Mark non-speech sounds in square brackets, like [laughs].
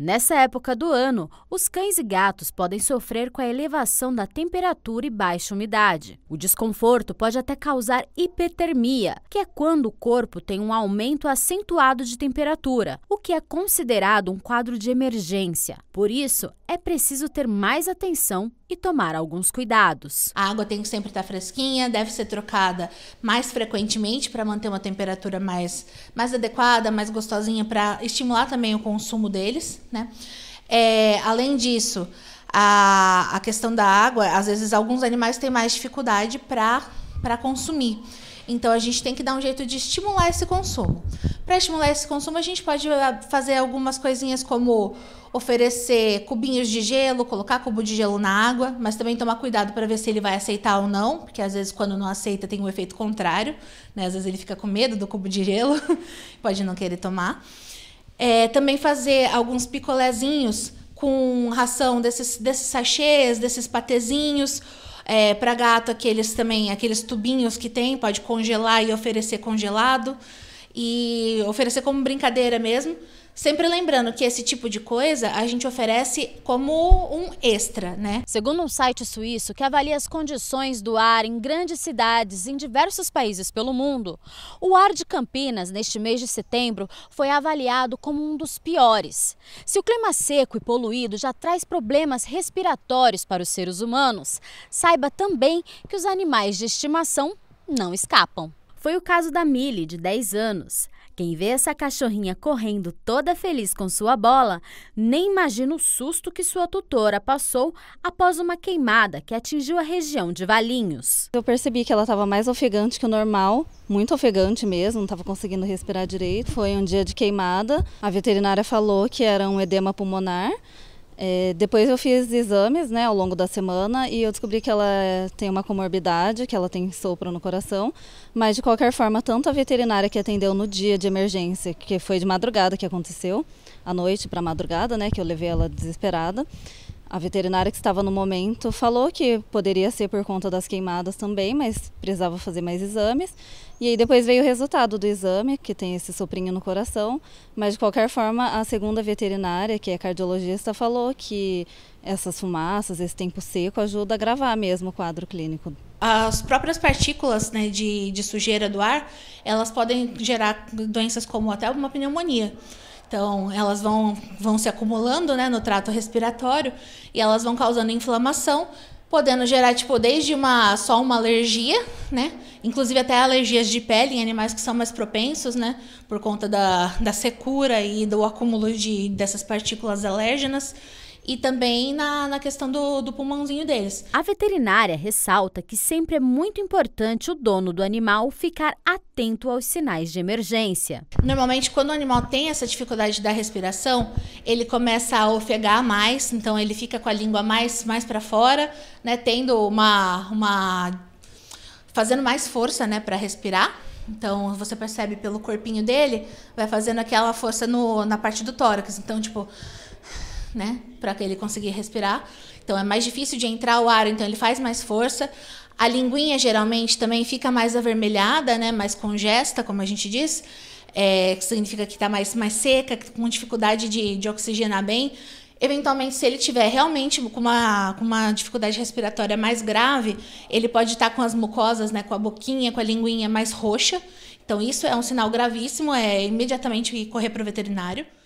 Nessa época do ano, os cães e gatos podem sofrer com a elevação da temperatura e baixa umidade. O desconforto pode até causar hipertermia, que é quando o corpo tem um aumento acentuado de temperatura, o que é considerado um quadro de emergência. Por isso, é preciso ter mais atenção e tomar alguns cuidados. A água tem que sempre estar tá fresquinha, deve ser trocada mais frequentemente para manter uma temperatura mais, mais adequada, mais gostosinha, para estimular também o consumo deles. Né? É, além disso, a, a questão da água, às vezes alguns animais têm mais dificuldade para consumir. Então a gente tem que dar um jeito de estimular esse consumo. Para estimular esse consumo, a gente pode ah, fazer algumas coisinhas como oferecer cubinhos de gelo, colocar cubo de gelo na água, mas também tomar cuidado para ver se ele vai aceitar ou não, porque às vezes quando não aceita tem um efeito contrário, né? Às vezes ele fica com medo do cubo de gelo, [laughs] pode não querer tomar. É, também fazer alguns picolézinhos com ração desses, desses sachês, desses patezinhos. É, para gato, aqueles também, aqueles tubinhos que tem, pode congelar e oferecer congelado. E oferecer como brincadeira mesmo. Sempre lembrando que esse tipo de coisa a gente oferece como um extra, né? Segundo um site suíço que avalia as condições do ar em grandes cidades em diversos países pelo mundo, o ar de Campinas neste mês de setembro foi avaliado como um dos piores. Se o clima seco e poluído já traz problemas respiratórios para os seres humanos, saiba também que os animais de estimação não escapam. Foi o caso da Millie, de 10 anos. Quem vê essa cachorrinha correndo toda feliz com sua bola, nem imagina o susto que sua tutora passou após uma queimada que atingiu a região de Valinhos. Eu percebi que ela estava mais ofegante que o normal, muito ofegante mesmo, não estava conseguindo respirar direito. Foi um dia de queimada. A veterinária falou que era um edema pulmonar, é, depois eu fiz exames né, ao longo da semana e eu descobri que ela tem uma comorbidade, que ela tem sopro no coração. Mas de qualquer forma, tanto a veterinária que atendeu no dia de emergência, que foi de madrugada que aconteceu, à noite para madrugada, né, que eu levei ela desesperada. A veterinária que estava no momento falou que poderia ser por conta das queimadas também, mas precisava fazer mais exames. E aí depois veio o resultado do exame, que tem esse soprinho no coração. Mas de qualquer forma, a segunda veterinária, que é cardiologista, falou que essas fumaças, esse tempo seco, ajuda a gravar mesmo o quadro clínico. As próprias partículas né, de, de sujeira do ar, elas podem gerar doenças como até uma pneumonia. Então, elas vão, vão se acumulando né, no trato respiratório e elas vão causando inflamação, podendo gerar, tipo, desde uma, só uma alergia, né? Inclusive até alergias de pele em animais que são mais propensos, né? Por conta da, da secura e do acúmulo de, dessas partículas alérgenas e também na, na questão do, do pulmãozinho deles. A veterinária ressalta que sempre é muito importante o dono do animal ficar atento aos sinais de emergência. Normalmente, quando o animal tem essa dificuldade da respiração, ele começa a ofegar mais, então ele fica com a língua mais, mais para fora, né, tendo uma, uma. fazendo mais força né, para respirar. Então você percebe pelo corpinho dele, vai fazendo aquela força no, na parte do tórax. Então, tipo, né? Para que ele conseguir respirar. Então é mais difícil de entrar o ar, então ele faz mais força. A linguinha geralmente também fica mais avermelhada, né? Mais congesta, como a gente diz. É, que significa que está mais, mais seca, tá com dificuldade de, de oxigenar bem. Eventualmente, se ele tiver realmente com uma, com uma dificuldade respiratória mais grave, ele pode estar tá com as mucosas, né, com a boquinha, com a linguinha mais roxa. Então, isso é um sinal gravíssimo, é imediatamente correr para o veterinário.